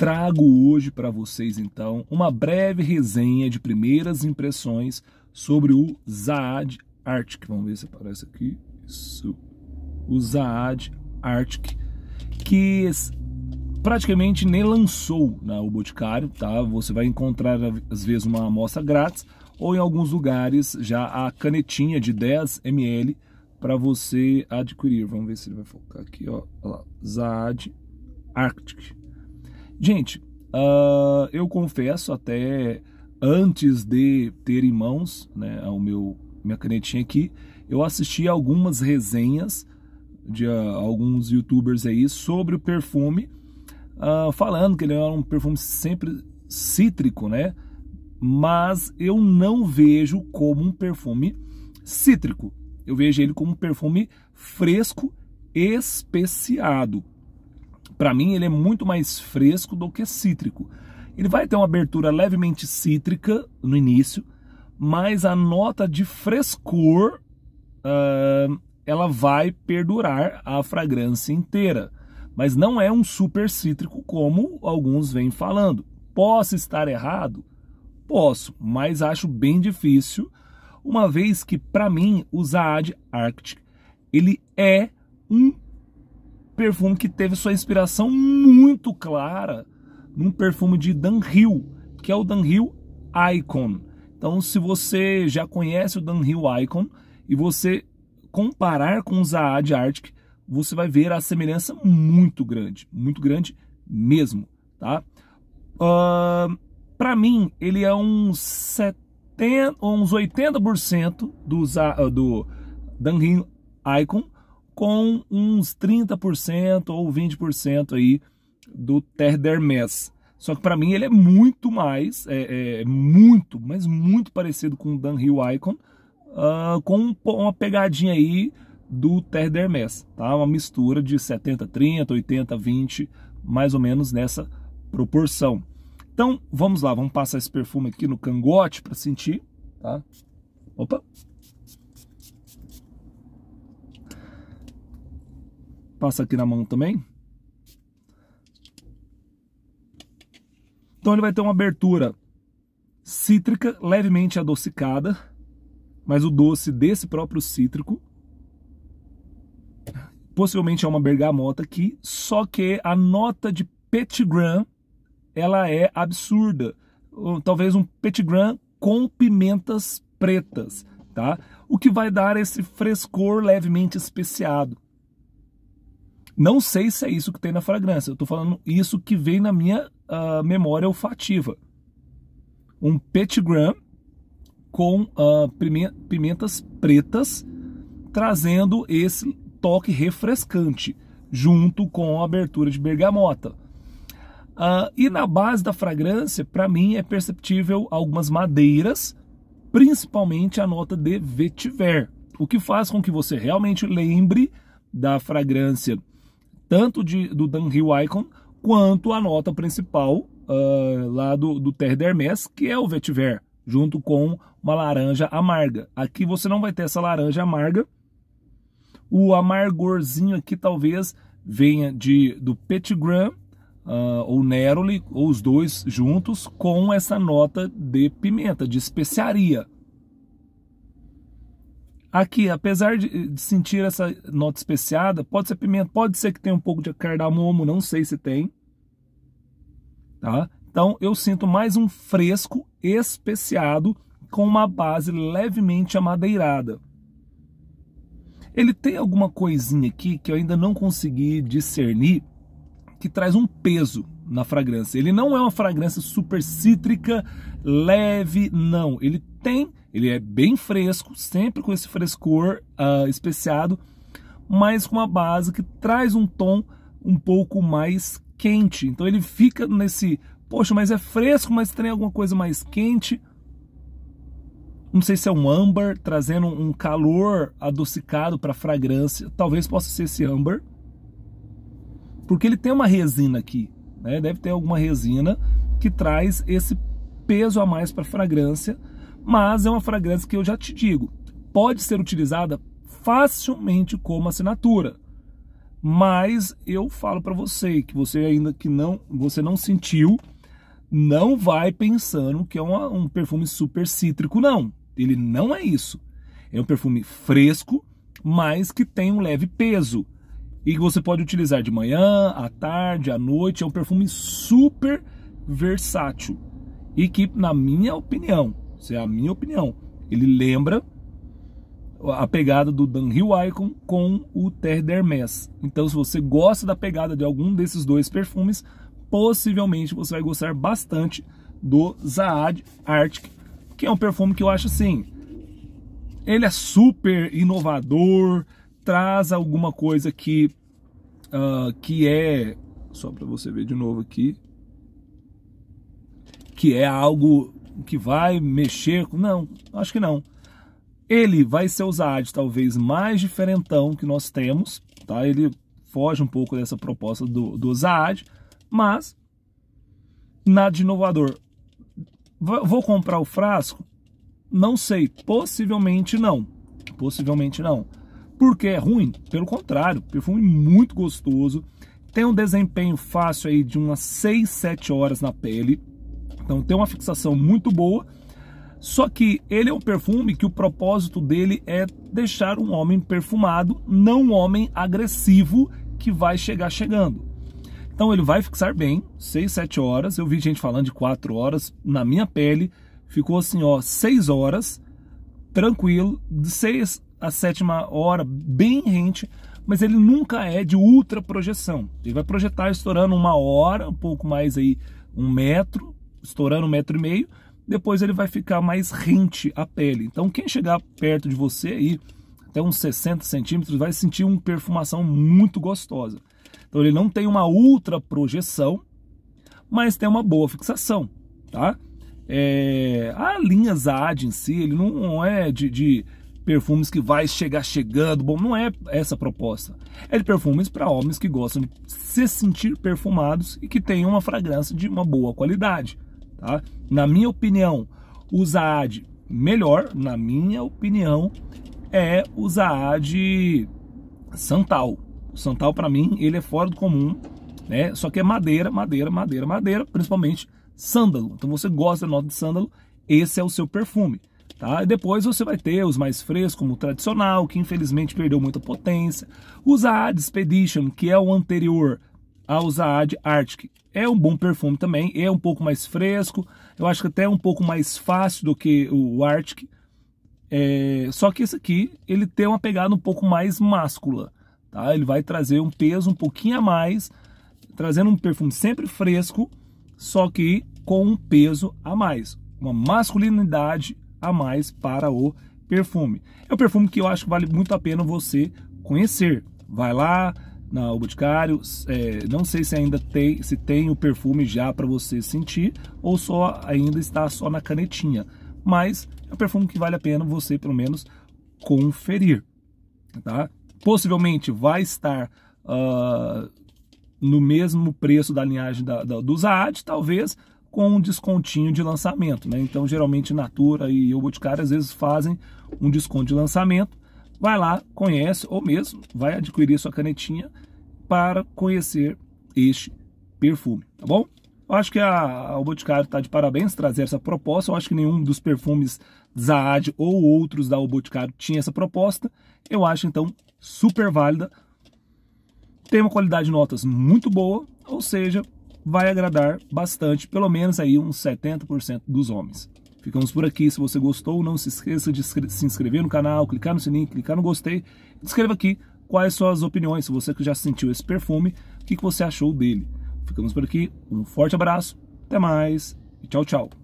trago hoje para vocês então uma breve resenha de primeiras impressões sobre o Zaad Arctic. Vamos ver se aparece aqui. Isso. O Zaad Arctic, que praticamente nem lançou na, o Boticário, tá? Você vai encontrar às vezes uma amostra grátis ou em alguns lugares já a canetinha de 10 ml para você adquirir. Vamos ver se ele vai focar aqui, ó. Olha lá, Zaad Arctic. Gente, uh, eu confesso até antes de ter em mãos né, o meu minha canetinha aqui, eu assisti algumas resenhas de uh, alguns youtubers aí sobre o perfume, uh, falando que ele era um perfume sempre cítrico, né? Mas eu não vejo como um perfume cítrico. Eu vejo ele como um perfume fresco, especiado. Para mim, ele é muito mais fresco do que cítrico. Ele vai ter uma abertura levemente cítrica no início, mas a nota de frescor uh, ela vai perdurar a fragrância inteira. Mas não é um super cítrico como alguns vêm falando. Posso estar errado? Posso, mas acho bem difícil, uma vez que para mim o Zaad Arctic ele é um perfume que teve sua inspiração muito clara num perfume de Hill, que é o Hill Icon. Então, se você já conhece o Hill Icon e você comparar com o Zaad Arctic, você vai ver a semelhança muito grande, muito grande mesmo, tá? Uh, para mim, ele é uns, 70, uns 80% do, do Hill Icon, com uns 30% ou 20% aí do Terdermes, Só que para mim ele é muito mais, é, é, muito, mas muito parecido com o Hill Icon, uh, com uma pegadinha aí do Terdermes, tá? Uma mistura de 70, 30, 80, 20, mais ou menos nessa proporção. Então, vamos lá, vamos passar esse perfume aqui no cangote para sentir, tá? Opa, Passa aqui na mão também. Então ele vai ter uma abertura cítrica, levemente adocicada, mas o doce desse próprio cítrico. Possivelmente é uma bergamota aqui, só que a nota de petit grain, ela é absurda. Talvez um petit grain com pimentas pretas, tá? O que vai dar esse frescor levemente especiado. Não sei se é isso que tem na fragrância, eu tô falando isso que vem na minha uh, memória olfativa. Um petit com uh, pimentas pretas, trazendo esse toque refrescante, junto com a abertura de bergamota. Uh, e na base da fragrância, para mim, é perceptível algumas madeiras, principalmente a nota de vetiver, o que faz com que você realmente lembre da fragrância tanto de, do Dan Hill Icon quanto a nota principal uh, lá do, do Terre d'Hermès, que é o vetiver, junto com uma laranja amarga. Aqui você não vai ter essa laranja amarga. O amargorzinho aqui talvez venha de do Petit uh, ou Neroli, ou os dois juntos, com essa nota de pimenta, de especiaria. Aqui, apesar de, sentir essa nota especiada, pode ser pimenta, pode ser que tenha um pouco de cardamomo, não sei se tem. Tá? Então eu sinto mais um fresco especiado com uma base levemente amadeirada. Ele tem alguma coisinha aqui que eu ainda não consegui discernir que traz um peso na fragrância. Ele não é uma fragrância super cítrica, leve, não. Ele tem ele é bem fresco, sempre com esse frescor uh, especiado, mas com uma base que traz um tom um pouco mais quente. Então ele fica nesse, poxa, mas é fresco, mas tem alguma coisa mais quente. Não sei se é um âmbar trazendo um calor adocicado para a fragrância. Talvez possa ser esse âmbar. Porque ele tem uma resina aqui, né? Deve ter alguma resina que traz esse peso a mais para a fragrância mas é uma fragrância que eu já te digo, pode ser utilizada facilmente como assinatura. Mas eu falo para você que você ainda que não, você não sentiu, não vai pensando que é uma, um perfume super cítrico, não. Ele não é isso. É um perfume fresco, mas que tem um leve peso. E você pode utilizar de manhã, à tarde, à noite. É um perfume super versátil. E que, na minha opinião, isso é a minha opinião. Ele lembra a pegada do Dan Hill Icon com o Terre d'Hermes. Então, se você gosta da pegada de algum desses dois perfumes, possivelmente você vai gostar bastante do Zaad Arctic, que é um perfume que eu acho assim, ele é super inovador, traz alguma coisa que uh, que é só para você ver de novo aqui, que é algo que vai mexer. Não, acho que não. Ele vai ser o Zad talvez mais diferentão que nós temos, tá? Ele foge um pouco dessa proposta do, do Zad, mas nada de inovador. Vou comprar o frasco? Não sei, possivelmente não. Possivelmente não. Porque é ruim? Pelo contrário, perfume muito gostoso. Tem um desempenho fácil aí de umas 6, 7 horas na pele, então tem uma fixação muito boa, só que ele é um perfume que o propósito dele é deixar um homem perfumado, não um homem agressivo que vai chegar chegando. Então ele vai fixar bem, 6, 7 horas. Eu vi gente falando de 4 horas na minha pele, ficou assim, ó, 6 horas, tranquilo, de 6 a sétima hora, bem rente, mas ele nunca é de ultra projeção. Ele vai projetar estourando uma hora, um pouco mais aí, um metro, estourando um metro e meio, depois ele vai ficar mais rente à pele. Então quem chegar perto de você aí, até uns 60 centímetros, vai sentir uma perfumação muito gostosa. Então ele não tem uma ultra projeção, mas tem uma boa fixação, tá? É, a linha Zad em si, ele não é de, de perfumes que vai chegar chegando. Bom, não é essa a proposta. É de perfumes para homens que gostam de se sentir perfumados e que tenham uma fragrância de uma boa qualidade. Tá? Na minha opinião, o Zaad melhor, na minha opinião, é o Zaad Santal. O Santal, para mim, ele é fora do comum, né? Só que é madeira, madeira, madeira, madeira, principalmente sândalo. Então você gosta da nota de sândalo, esse é o seu perfume. Tá? E depois você vai ter os mais frescos, como o tradicional, que infelizmente perdeu muita potência. O Zaad Expedition, que é o anterior a Usaad Arctic. É um bom perfume também, é um pouco mais fresco, eu acho que até é um pouco mais fácil do que o Arctic. É, só que esse aqui, ele tem uma pegada um pouco mais máscula, tá? Ele vai trazer um peso um pouquinho a mais, trazendo um perfume sempre fresco, só que com um peso a mais, uma masculinidade a mais para o perfume. É um perfume que eu acho que vale muito a pena você conhecer. Vai lá, na, o Boticário. É, não sei se ainda tem, se tem o perfume já para você sentir ou só ainda está só na canetinha. Mas é um perfume que vale a pena você pelo menos conferir, tá? Possivelmente vai estar uh, no mesmo preço da linhagem da, da, do Zaad, talvez com um descontinho de lançamento, né? Então geralmente Natura e o Boticário às vezes fazem um desconto de lançamento vai lá, conhece ou mesmo vai adquirir sua canetinha para conhecer este perfume, tá bom? Eu acho que a, a Boticário está de parabéns trazer essa proposta. Eu acho que nenhum dos perfumes Zaad ou outros da Boticário tinha essa proposta. Eu acho então super válida. Tem uma qualidade de notas muito boa, ou seja, vai agradar bastante, pelo menos aí uns 70% dos homens. Ficamos por aqui. Se você gostou, não se esqueça de se inscrever no canal, clicar no sininho, clicar no gostei. Escreva aqui quais são suas opiniões, se você que já sentiu esse perfume, o que, que você achou dele. Ficamos por aqui. Um forte abraço, até mais e tchau, tchau.